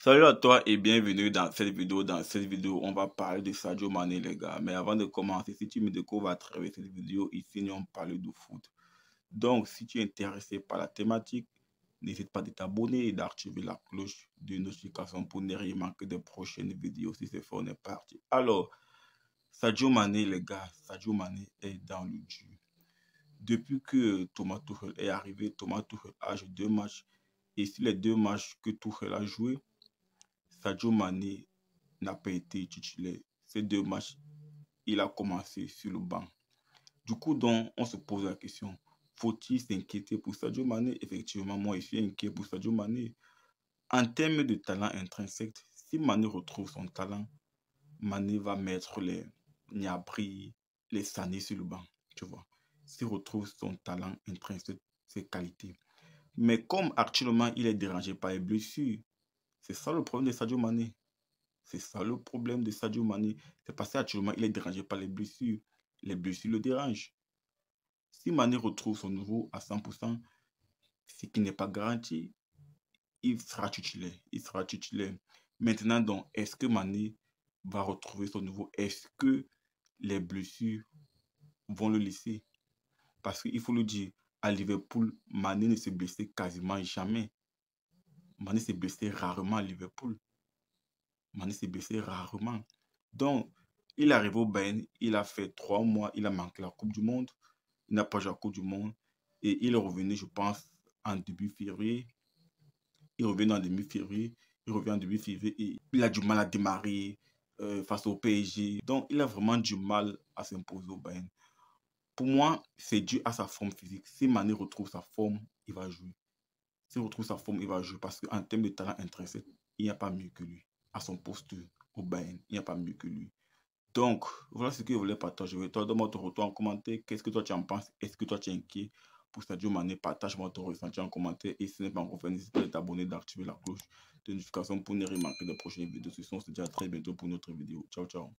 Salut à toi et bienvenue dans cette vidéo. Dans cette vidéo, on va parler de Sadio Mané, les gars. Mais avant de commencer, si tu me découvres à travers cette vidéo, ici, on parle de foot. Donc, si tu es intéressé par la thématique, n'hésite pas à t'abonner et d'activer la cloche de notification pour ne rien manquer des prochaines vidéos. Si c'est fait, on est parti. Alors, Sadio Mané, les gars, Sadio Mané est dans le jeu Depuis que Thomas Tuchel est arrivé, Thomas Tuchel a joué deux matchs. Et sur les deux matchs que Tuchel a joué, Sadio Mané n'a pas été titulaire. Ces deux matchs, il a commencé sur le banc. Du coup, donc, on se pose la question, faut-il s'inquiéter pour Sadio Mané Effectivement, moi, je suis inquiet pour Sadio Mané. En termes de talent intrinsèque, si Mané retrouve son talent, Mané va mettre les pris les Sané sur le banc, tu vois. S'il retrouve son talent intrinsèque, ses qualités. Mais comme actuellement, il est dérangé par les blessures, c'est ça le problème de Sadio Mané. C'est ça le problème de Sadio Mané. C'est parce qu'actuellement, il est dérangé par les blessures. Les blessures le dérangent. Si Mané retrouve son nouveau à 100%, ce qui n'est pas garanti, il sera titulaire. Il sera titulaire. Maintenant, donc, est-ce que Mané va retrouver son nouveau, Est-ce que les blessures vont le laisser Parce qu'il faut le dire, à Liverpool, Mané ne se blessé quasiment jamais. Mané s'est blessé rarement à Liverpool. Mané s'est blessé rarement. Donc, il est arrivé au Bayern, il a fait trois mois, il a manqué la Coupe du Monde, il n'a pas joué la Coupe du Monde. Et il est revenu, je pense, en début février. Il revenu en début février, il revient en début février et il a du mal à démarrer euh, face au PSG. Donc, il a vraiment du mal à s'imposer au Bayern. Pour moi, c'est dû à sa forme physique. Si Mané retrouve sa forme, il va jouer on retrouve sa forme, il va jouer. Parce qu'en termes de talent intéressé, il n'y a pas mieux que lui. À son poste au Bayern, il n'y a pas mieux que lui. Donc, voilà ce que je voulais partager toi. Donne-moi ton retour en commentaire. Qu'est-ce que toi tu en penses Est-ce que toi tu es inquiet pour cette Mané Partage-moi ton ressenti en commentaire. Et si ce n'est pas encore fait, n'hésite pas à t'abonner, d'activer la cloche de notification pour ne rien manquer de prochaines vidéos. Ce on se dit à très bientôt pour une autre vidéo. Ciao, ciao.